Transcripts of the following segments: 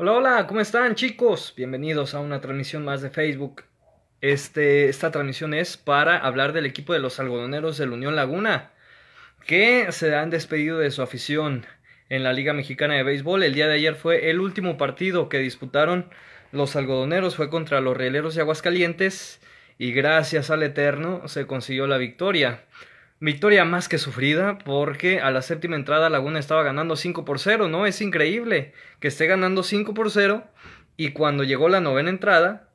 Hola, hola, ¿cómo están chicos? Bienvenidos a una transmisión más de Facebook. Este, esta transmisión es para hablar del equipo de los algodoneros de la Unión Laguna, que se han despedido de su afición en la Liga Mexicana de Béisbol. El día de ayer fue el último partido que disputaron los algodoneros, fue contra los Realeros de Aguascalientes y gracias al Eterno se consiguió la victoria. Victoria más que sufrida porque a la séptima entrada Laguna estaba ganando 5 por 0, ¿no? Es increíble que esté ganando 5 por 0 y cuando llegó la novena entrada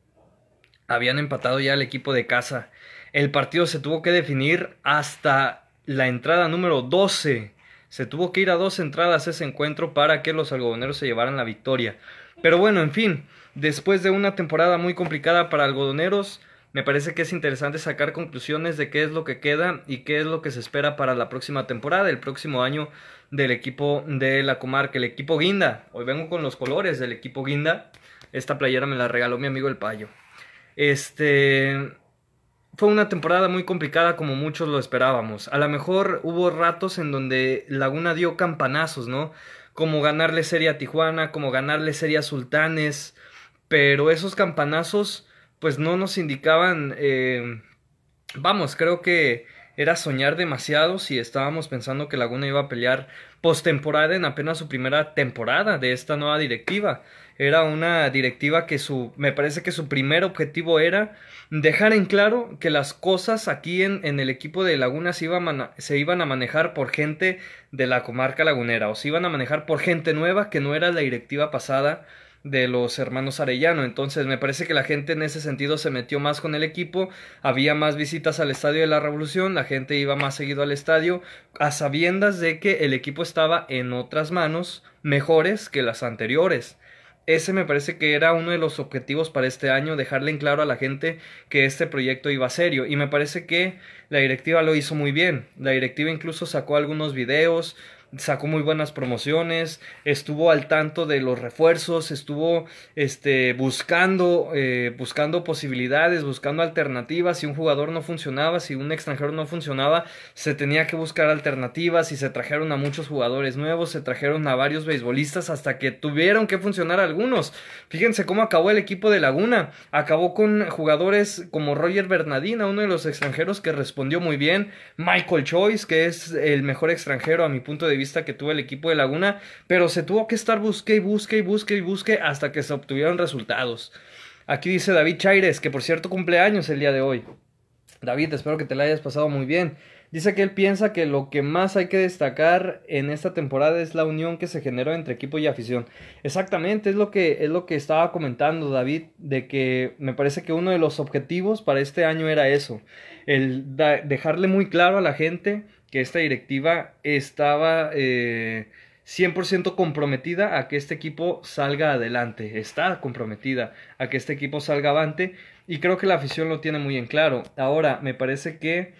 habían empatado ya el equipo de casa. El partido se tuvo que definir hasta la entrada número 12. Se tuvo que ir a dos entradas ese encuentro para que los algodoneros se llevaran la victoria. Pero bueno, en fin, después de una temporada muy complicada para algodoneros, me parece que es interesante sacar conclusiones de qué es lo que queda y qué es lo que se espera para la próxima temporada, el próximo año del equipo de la comarca, el equipo Guinda. Hoy vengo con los colores del equipo Guinda. Esta playera me la regaló mi amigo El Payo. Este fue una temporada muy complicada como muchos lo esperábamos. A lo mejor hubo ratos en donde Laguna dio campanazos, ¿no? Como ganarle serie a Tijuana, como ganarle serie a Sultanes, pero esos campanazos pues no nos indicaban, eh, vamos, creo que era soñar demasiado si estábamos pensando que Laguna iba a pelear postemporada en apenas su primera temporada de esta nueva directiva. Era una directiva que su, me parece que su primer objetivo era dejar en claro que las cosas aquí en, en el equipo de Laguna se iban a manejar por gente de la comarca lagunera o se iban a manejar por gente nueva que no era la directiva pasada de los hermanos Arellano. Entonces me parece que la gente en ese sentido se metió más con el equipo, había más visitas al Estadio de la Revolución, la gente iba más seguido al estadio, a sabiendas de que el equipo estaba en otras manos mejores que las anteriores. Ese me parece que era uno de los objetivos para este año, dejarle en claro a la gente que este proyecto iba serio. Y me parece que la directiva lo hizo muy bien. La directiva incluso sacó algunos videos, sacó muy buenas promociones, estuvo al tanto de los refuerzos, estuvo este, buscando, eh, buscando posibilidades, buscando alternativas. Si un jugador no funcionaba, si un extranjero no funcionaba, se tenía que buscar alternativas y se trajeron a muchos jugadores nuevos, se trajeron a varios beisbolistas hasta que tuvieron que funcionar algunos. Fíjense cómo acabó el equipo de Laguna. Acabó con jugadores como Roger Bernadina, uno de los extranjeros que respondió muy bien, Michael Choice, que es el mejor extranjero a mi punto de vista que tuvo el equipo de Laguna, pero se tuvo que estar busque y busque y busque y busque hasta que se obtuvieron resultados. Aquí dice David Chaires, que por cierto cumpleaños el día de hoy. David, espero que te la hayas pasado muy bien. Dice que él piensa que lo que más hay que destacar en esta temporada es la unión que se generó entre equipo y afición. Exactamente, es lo que, es lo que estaba comentando David, de que me parece que uno de los objetivos para este año era eso, el dejarle muy claro a la gente que esta directiva estaba eh, 100% comprometida a que este equipo salga adelante, está comprometida a que este equipo salga avante y creo que la afición lo tiene muy en claro. Ahora, me parece que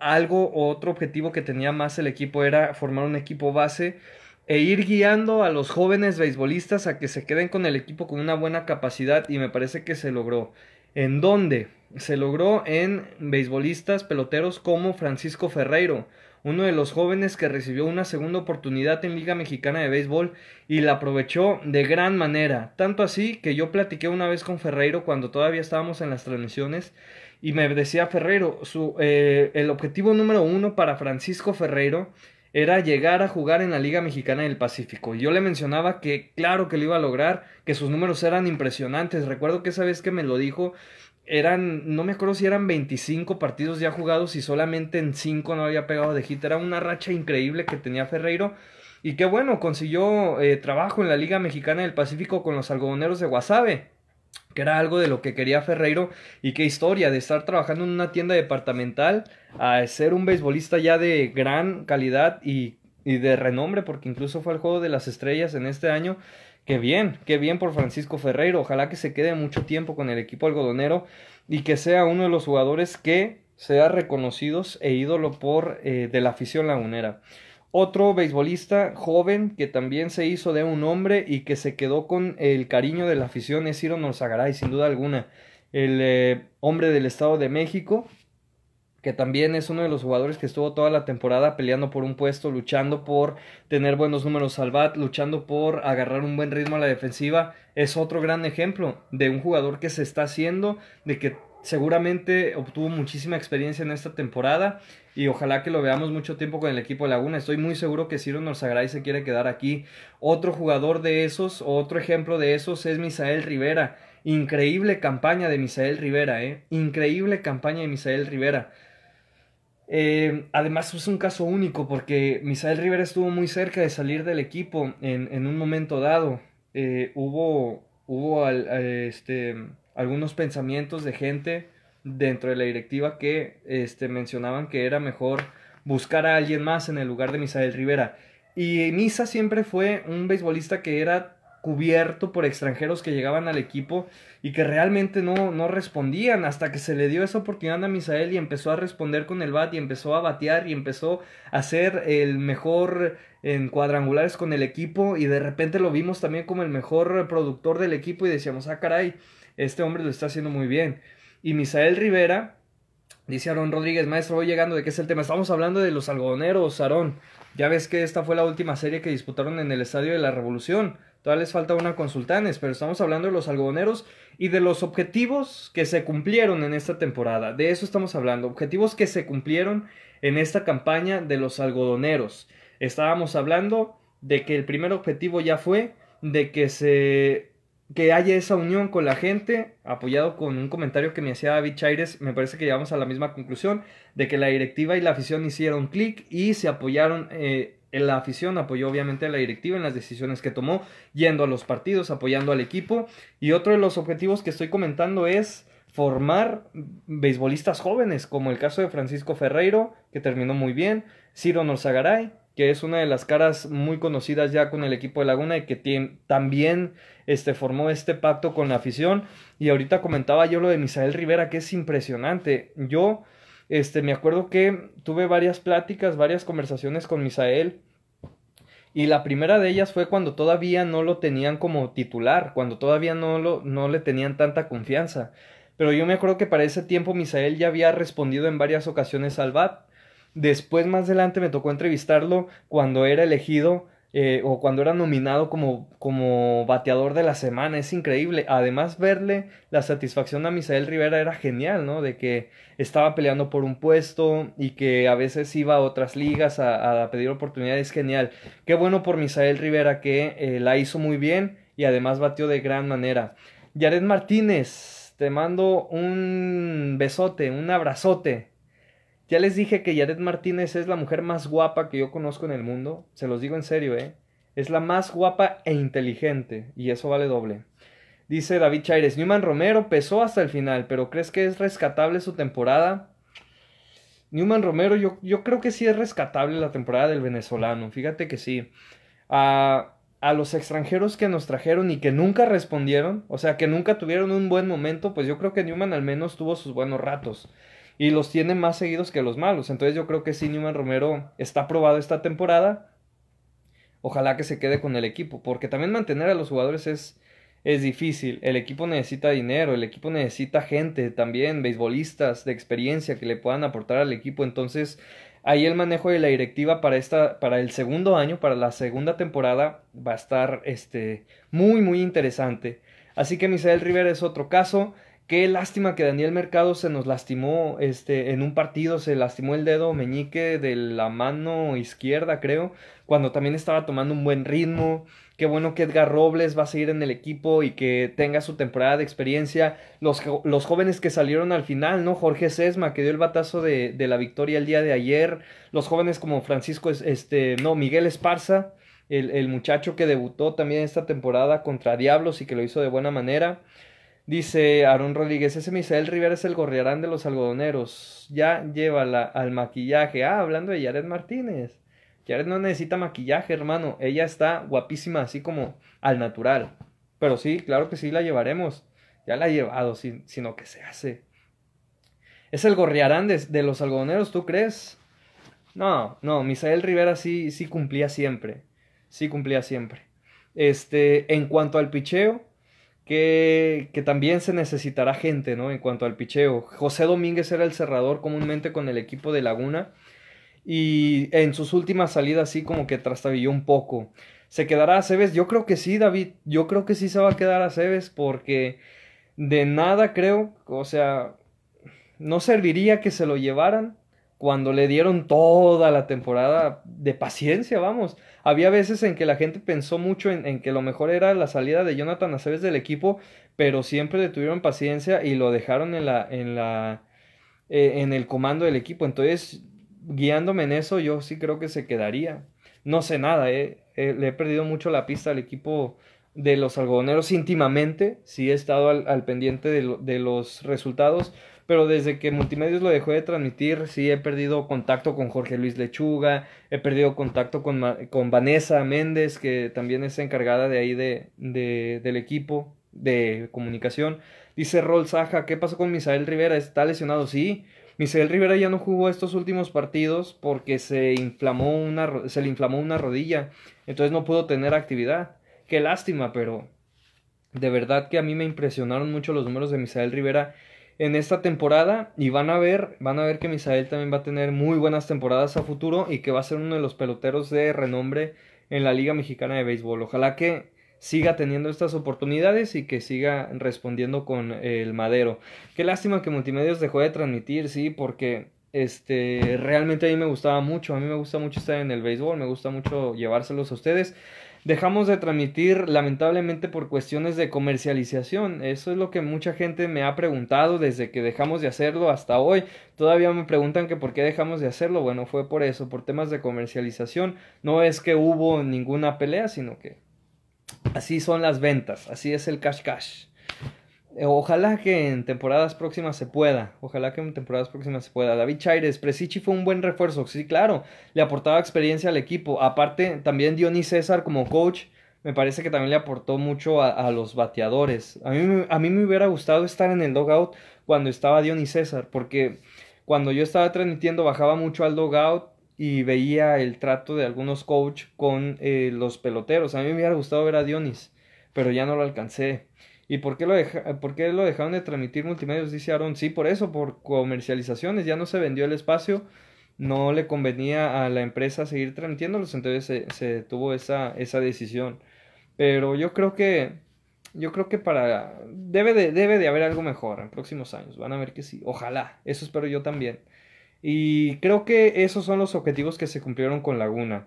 algo o otro objetivo que tenía más el equipo era formar un equipo base e ir guiando a los jóvenes beisbolistas a que se queden con el equipo con una buena capacidad y me parece que se logró. ¿En dónde? se logró en beisbolistas peloteros como Francisco Ferreiro, uno de los jóvenes que recibió una segunda oportunidad en Liga Mexicana de Béisbol y la aprovechó de gran manera, tanto así que yo platiqué una vez con Ferreiro cuando todavía estábamos en las transmisiones y me decía Ferreiro, su, eh, el objetivo número uno para Francisco Ferreiro era llegar a jugar en la Liga Mexicana del Pacífico. Y yo le mencionaba que claro que lo iba a lograr, que sus números eran impresionantes. Recuerdo que esa vez que me lo dijo, eran, no me acuerdo si eran 25 partidos ya jugados y solamente en 5 no había pegado de hit. Era una racha increíble que tenía Ferreiro. Y que bueno, consiguió eh, trabajo en la Liga Mexicana del Pacífico con los algodoneros de Guasave que era algo de lo que quería Ferreiro y qué historia de estar trabajando en una tienda departamental a ser un beisbolista ya de gran calidad y, y de renombre porque incluso fue al juego de las estrellas en este año Qué bien, qué bien por Francisco Ferreiro. Ojalá que se quede mucho tiempo con el equipo algodonero y que sea uno de los jugadores que sea reconocidos e ídolo por eh, de la afición lagunera. Otro beisbolista joven que también se hizo de un hombre y que se quedó con el cariño de la afición es Ciro Norzagaray, sin duda alguna. El eh, hombre del Estado de México que también es uno de los jugadores que estuvo toda la temporada peleando por un puesto, luchando por tener buenos números al bat, luchando por agarrar un buen ritmo a la defensiva, es otro gran ejemplo de un jugador que se está haciendo, de que seguramente obtuvo muchísima experiencia en esta temporada y ojalá que lo veamos mucho tiempo con el equipo de Laguna. Estoy muy seguro que Ciro Norzagaray se quiere quedar aquí. Otro jugador de esos, otro ejemplo de esos es Misael Rivera. Increíble campaña de Misael Rivera, ¿eh? Increíble campaña de Misael Rivera. Eh, además es un caso único porque Misael Rivera estuvo muy cerca de salir del equipo en, un momento dado. Eh, hubo hubo este, algunos pensamientos de gente dentro de la directiva que este, mencionaban que era mejor buscar a alguien más en el lugar de Misael Rivera. Y Misa siempre fue un beisbolista que era cubierto por extranjeros que llegaban al equipo y que realmente no, no respondían hasta que se le dio esa oportunidad a Misael y empezó a responder con el bat y empezó a batear y empezó a ser el mejor en cuadrangulares con el equipo y de repente lo vimos también como el mejor productor del equipo y decíamos, ah caray, este hombre lo está haciendo muy bien. Y Misael Rivera, dice Aarón Rodríguez, maestro, voy llegando, ¿de qué es el tema? Estamos hablando de los algodoneros, Aarón. Ya ves que esta fue la última serie que disputaron en el Estadio de la Revolución. Todavía les falta una consultanes, pero estamos hablando de los algodoneros y de los objetivos que se cumplieron en esta temporada. De eso estamos hablando, objetivos que se cumplieron en esta campaña de los algodoneros. Estábamos hablando de que el primer objetivo ya fue de que se que haya esa unión con la gente, apoyado con un comentario que me hacía David Chaires, me parece que llegamos a la misma conclusión, de que la directiva y la afición hicieron clic y se apoyaron eh, la afición apoyó obviamente a la directiva en las decisiones que tomó, yendo a los partidos, apoyando al equipo. Y otro de los objetivos que estoy comentando es formar beisbolistas jóvenes, como el caso de Francisco Ferreiro, que terminó muy bien, Ciro Norzagaray, que es una de las caras muy conocidas ya con el equipo de Laguna y que también este, formó este pacto con la afición. Y ahorita comentaba yo lo de Misael Rivera, que es impresionante. Yo este, me acuerdo que tuve varias pláticas, varias conversaciones con Misael. Y la primera de ellas fue cuando todavía no lo tenían como titular, cuando todavía no, lo, no le tenían tanta confianza. Pero yo me acuerdo que para ese tiempo Misael ya había respondido en varias ocasiones al VAT. Después, más adelante, me tocó entrevistarlo cuando era elegido eh, o cuando era nominado como, como bateador de la semana, es increíble. Además, verle la satisfacción a Misael Rivera era genial, ¿no? De que estaba peleando por un puesto y que a veces iba a otras ligas a, a pedir oportunidades, genial. Qué bueno por Misael Rivera que eh, la hizo muy bien y además batió de gran manera. Yared Martínez, te mando un besote, un abrazote. Ya les dije que jared Martínez es la mujer más guapa que yo conozco en el mundo. Se los digo en serio, ¿eh? Es la más guapa e inteligente. Y eso vale doble. Dice David Chaires, Newman Romero pesó hasta el final, pero ¿crees que es rescatable su temporada? Newman Romero, yo, yo creo que sí es rescatable la temporada del venezolano, fíjate que sí. A, a los extranjeros que nos trajeron y que nunca respondieron, o sea, que nunca tuvieron un buen momento, pues yo creo que Newman al menos tuvo sus buenos ratos y los tiene más seguidos que los malos. Entonces yo creo que si Newman Romero está aprobado esta temporada. Ojalá que se quede con el equipo, porque también mantener a los jugadores es, es difícil. El equipo necesita dinero, el equipo necesita gente también, beisbolistas de experiencia que le puedan aportar al equipo. Entonces, ahí el manejo de la directiva para esta para el segundo año, para la segunda temporada va a estar este muy muy interesante. Así que Misael River es otro caso. Qué lástima que Daniel Mercado se nos lastimó este, en un partido, se lastimó el dedo meñique de la mano izquierda, creo, cuando también estaba tomando un buen ritmo. Qué bueno que Edgar Robles va a seguir en el equipo y que tenga su temporada de experiencia. Los, los jóvenes que salieron al final, ¿no? Jorge Sesma, que dio el batazo de, la victoria el día de ayer. Los jóvenes como Francisco, este, no, Miguel Esparza, el muchacho que debutó también esta temporada contra Diablos y que lo hizo de buena manera. Dice Aaron Rodríguez, ese Misael Rivera es el gorriarán de los algodoneros. Ya llévala al maquillaje. Ah, hablando de Jared Martínez. Jared no necesita maquillaje, hermano. Ella está guapísima, así como al natural. Pero sí, claro que sí la llevaremos. Ya la ha llevado, sino que se hace. Es el gorriarán de, los algodoneros, ¿tú crees? No, no, Misael Rivera sí, sí cumplía siempre. Sí cumplía siempre. Este, en cuanto al picheo, que, también se necesitará gente, ¿no? En cuanto al picheo. José Domínguez era el cerrador comúnmente con el equipo de Laguna. Y en sus últimas salidas sí como que trastabilló un poco. ¿Se quedará a Cebes? Yo creo que sí, David. Yo creo que sí se va a quedar a Cebes porque de nada creo. O sea, no serviría que se lo llevaran cuando le dieron toda la temporada de paciencia, vamos. Había veces en que la gente pensó mucho en, que lo mejor era la salida de Jonathan Aceves del equipo, pero siempre le tuvieron paciencia y lo dejaron en la, en la, eh, en el comando del equipo. Entonces, guiándome en eso, yo sí creo que se quedaría. No sé nada, eh. eh. le he perdido mucho la pista al equipo de los algodoneros íntimamente. Sí he estado al, al pendiente de los resultados pero desde que Multimedios lo dejó de transmitir, sí he perdido contacto con Jorge Luis Lechuga, he perdido contacto con, Vanessa Méndez, que también es encargada de ahí de, del equipo de comunicación. Dice Rol Saja, ¿qué pasó con Misael Rivera? ¿Está lesionado? Sí. Misael Rivera ya no jugó estos últimos partidos porque se, inflamó una, se le inflamó una rodilla, entonces no pudo tener actividad. Qué lástima, pero de verdad que a mí me impresionaron mucho los números de Misael Rivera en esta temporada y van a ver, van a ver que Misael también va a tener muy buenas temporadas a futuro y que va a ser uno de los peloteros de renombre en la Liga Mexicana de Béisbol. Ojalá que siga teniendo estas oportunidades y que siga respondiendo con el madero. Qué lástima que Multimedios dejó de transmitir, sí, porque este realmente a mí me gustaba mucho, a mí me gusta mucho estar en el béisbol, me gusta mucho llevárselos a ustedes dejamos de transmitir lamentablemente por cuestiones de comercialización. Eso es lo que mucha gente me ha preguntado desde que dejamos de hacerlo hasta hoy. Todavía me preguntan que por qué dejamos de hacerlo. Bueno, fue por eso, por temas de comercialización. No es que hubo ninguna pelea, sino que así son las ventas, así es el cash cash. Eh, ojalá que en temporadas próximas se pueda. Ojalá que en temporadas próximas se pueda. David Chaires, Presichi fue un buen refuerzo. Sí, claro. Le aportaba experiencia al equipo. Aparte, también Dionis César como coach. Me parece que también le aportó mucho a, los bateadores. A mí, a mí me hubiera gustado estar en el dogout cuando estaba Dionis César. Porque cuando yo estaba transmitiendo bajaba mucho al dogout y veía el trato de algunos coach con eh, los peloteros. A mí me hubiera gustado ver a Dionis. Pero ya no lo alcancé. ¿Y por qué, lo dejaron de transmitir multimedios? Dice Aaron. Sí, por eso, por comercializaciones. Ya no se vendió el espacio. No le convenía a la empresa seguir transmitiéndolos. Entonces se, tuvo esa, esa decisión. Pero yo creo que. Yo creo que para. Debe de, debe de haber algo mejor en próximos años. Van a ver que sí. Ojalá. Eso espero yo también. Y creo que esos son los objetivos que se cumplieron con Laguna.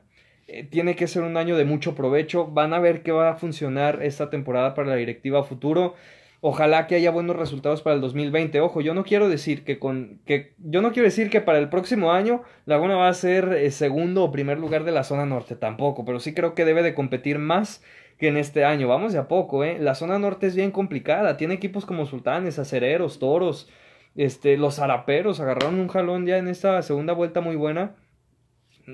Eh, tiene que ser un año de mucho provecho. Van a ver qué va a funcionar esta temporada para la directiva futuro. Ojalá que haya buenos resultados para el 2020. Ojo, yo no quiero decir que con que yo no quiero decir que para el próximo año Laguna va a ser eh, segundo o primer lugar de la zona norte tampoco, pero sí creo que debe de competir más que en este año. Vamos de a poco, ¿eh? La zona norte es bien complicada. Tiene equipos como Sultanes, Acereros, Toros, este, los Araperos. agarraron un jalón ya en esta segunda vuelta muy buena.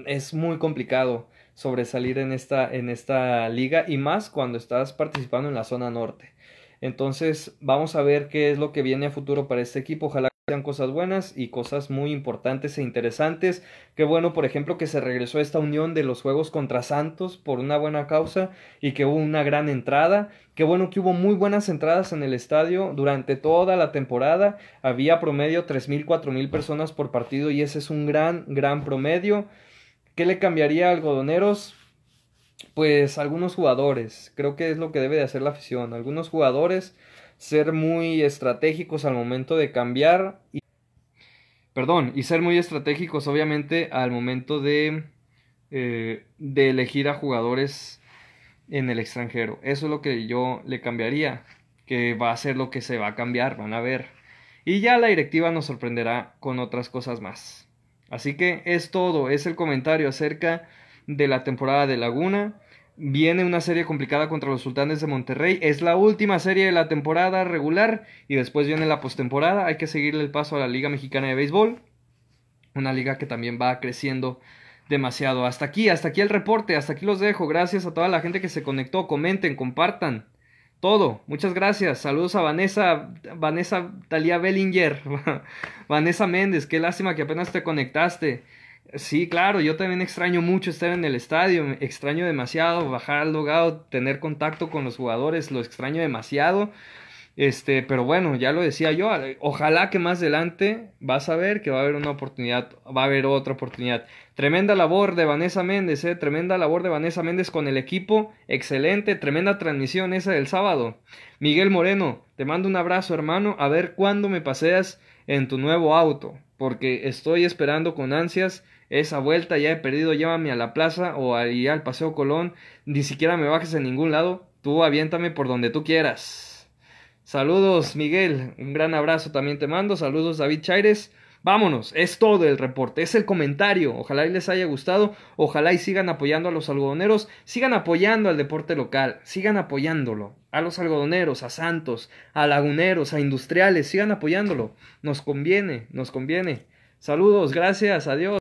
Es muy complicado sobresalir en esta, en esta liga y más cuando estás participando en la zona norte. Entonces vamos a ver qué es lo que viene a futuro para este equipo. Ojalá sean cosas buenas y cosas muy importantes e interesantes. Qué bueno, por ejemplo, que se regresó esta unión de los Juegos contra Santos por una buena causa y que hubo una gran entrada. Qué bueno que hubo muy buenas entradas en el estadio durante toda la temporada. Había promedio 3.000, 4.000 personas por partido y ese es un gran, gran promedio. ¿Qué le cambiaría a algodoneros? Pues algunos jugadores, creo que es lo que debe de hacer la afición. Algunos jugadores ser muy estratégicos al momento de cambiar y perdón, y ser muy estratégicos obviamente al momento de eh, de elegir a jugadores en el extranjero. Eso es lo que yo le cambiaría, que va a ser lo que se va a cambiar, van a ver. Y ya la directiva nos sorprenderá con otras cosas más. Así que es todo, es el comentario acerca de la temporada de Laguna. Viene una serie complicada contra los Sultanes de Monterrey. Es la última serie de la temporada regular y después viene la postemporada. Hay que seguirle el paso a la Liga Mexicana de Béisbol. Una liga que también va creciendo demasiado. Hasta aquí, hasta aquí el reporte, hasta aquí los dejo. Gracias a toda la gente que se conectó. Comenten, compartan todo. Muchas gracias. Saludos a Vanessa, Vanessa Talía Bellinger, Vanessa Méndez. Qué lástima que apenas te conectaste. Sí, claro, yo también extraño mucho estar en el estadio, extraño demasiado bajar al logado, tener contacto con los jugadores, lo extraño demasiado. Este, pero bueno, ya lo decía yo, ojalá que más adelante vas a ver que va a haber una oportunidad, va a haber otra oportunidad. Tremenda labor de Vanessa Méndez, eh, tremenda labor de Vanessa Méndez con el equipo, excelente, tremenda transmisión esa del sábado. Miguel Moreno, te mando un abrazo hermano, a ver cuándo me paseas en tu nuevo auto, porque estoy esperando con ansias esa vuelta, ya he perdido, llévame a la plaza o al, al Paseo Colón, ni siquiera me bajes en ningún lado, tú aviéntame por donde tú quieras. Saludos, Miguel. Un gran abrazo también te mando. Saludos, David Chaires. Vámonos, es todo el reporte, es el comentario. Ojalá y les haya gustado, ojalá y sigan apoyando a los algodoneros, sigan apoyando al deporte local, sigan apoyándolo. A los algodoneros, a Santos, a laguneros, a industriales, sigan apoyándolo. Nos conviene, nos conviene. Saludos, gracias, adiós.